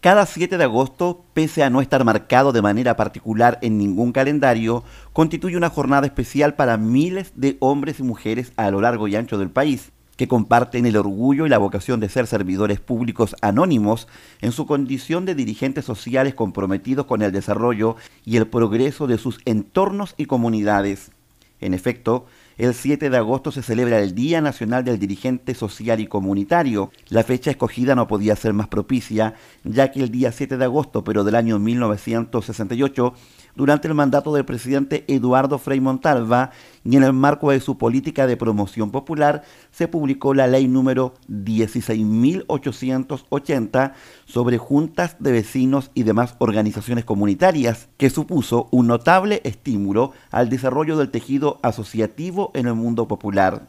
Cada 7 de agosto, pese a no estar marcado de manera particular en ningún calendario, constituye una jornada especial para miles de hombres y mujeres a lo largo y ancho del país, que comparten el orgullo y la vocación de ser servidores públicos anónimos en su condición de dirigentes sociales comprometidos con el desarrollo y el progreso de sus entornos y comunidades. En efecto, el 7 de agosto se celebra el Día Nacional del Dirigente Social y Comunitario. La fecha escogida no podía ser más propicia, ya que el día 7 de agosto, pero del año 1968, durante el mandato del presidente Eduardo Frei Montalva y en el marco de su política de promoción popular, se publicó la ley número 16.880 sobre juntas de vecinos y demás organizaciones comunitarias, que supuso un notable estímulo al desarrollo del tejido asociativo en el mundo popular.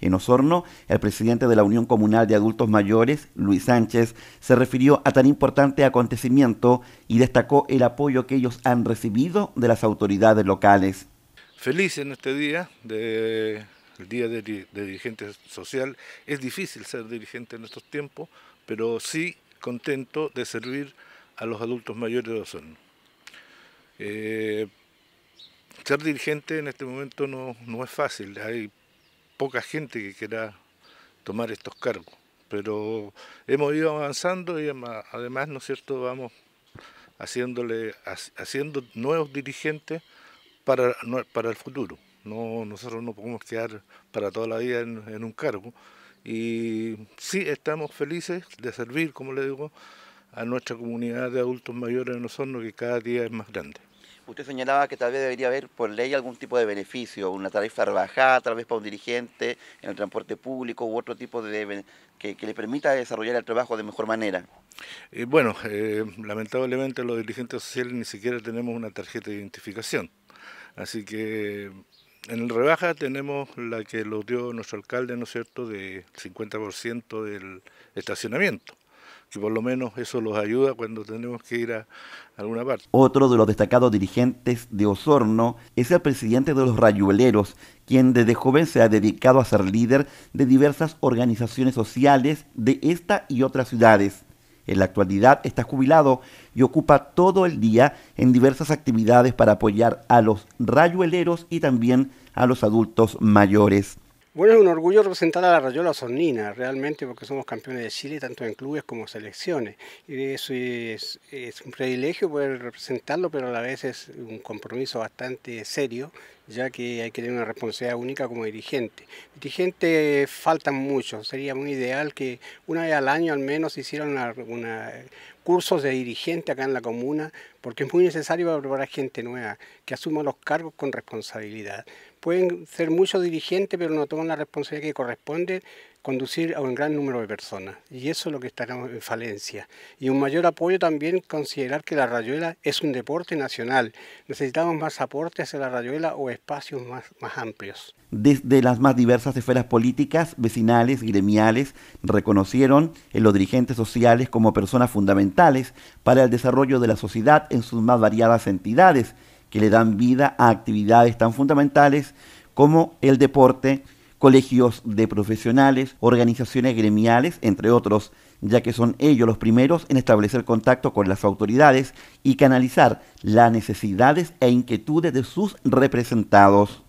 En Osorno, el presidente de la Unión Comunal de Adultos Mayores, Luis Sánchez, se refirió a tan importante acontecimiento y destacó el apoyo que ellos han recibido de las autoridades locales. Feliz en este día, de, el Día de, Dirigente Social. Es difícil ser dirigente en estos tiempos, pero sí contento de servir a los adultos mayores de Osorno. Eh, ser dirigente en este momento no, es fácil, hay poca gente que quiera tomar estos cargos, pero hemos ido avanzando y además, ¿no cierto?, vamos haciéndole, haciendo nuevos dirigentes para, para el futuro. No, nosotros no podemos quedar para toda la vida en, un cargo. Y sí estamos felices de servir, como le digo, a nuestra comunidad de adultos mayores en Osorno, que cada día es más grande. Usted señalaba que tal vez debería haber por ley algún tipo de beneficio, una tarifa rebajada tal vez para un dirigente en el transporte público u otro tipo de que, le permita desarrollar el trabajo de mejor manera. Eh, bueno, eh, lamentablemente los dirigentes sociales ni siquiera tenemos una tarjeta de identificación, así que en el rebaja tenemos la que lo dio nuestro alcalde, ¿no es cierto?, de 50% del estacionamiento que por lo menos eso los ayuda cuando tenemos que ir a alguna parte. Otro de los destacados dirigentes de Osorno es el presidente de los Rayueleros, quien desde joven se ha dedicado a ser líder de diversas organizaciones sociales de esta y otras ciudades. En la actualidad está jubilado y ocupa todo el día en diversas actividades para apoyar a los rayueleros y también a los adultos mayores. Bueno, es un orgullo representar a la Rayola Sonina, realmente, porque somos campeones de Chile, tanto en clubes como selecciones. Y eso es, un privilegio poder representarlo, pero a la vez es un compromiso bastante serio, ya que hay que tener una responsabilidad única como dirigente. Dirigente faltan muchos, sería muy ideal que una vez al año al menos hicieran cursos de dirigente acá en la comuna, porque es muy necesario para preparar gente nueva, que asuma los cargos con responsabilidad pueden ser muchos dirigentes, pero no toman la responsabilidad que corresponde conducir a un gran número de personas. Y eso es lo que estaremos en falencia. Y un mayor apoyo también considerar que la rayuela es un deporte nacional. Necesitamos más aporte a la rayuela o espacios más, amplios. Desde las más diversas esferas políticas, vecinales, gremiales, reconocieron a los dirigentes sociales como personas fundamentales para el desarrollo de la sociedad en sus más variadas entidades que le dan vida a actividades tan fundamentales como el deporte, colegios de profesionales, organizaciones gremiales, entre otros, ya que son ellos los primeros en establecer contacto con las autoridades y canalizar las necesidades e inquietudes de sus representados.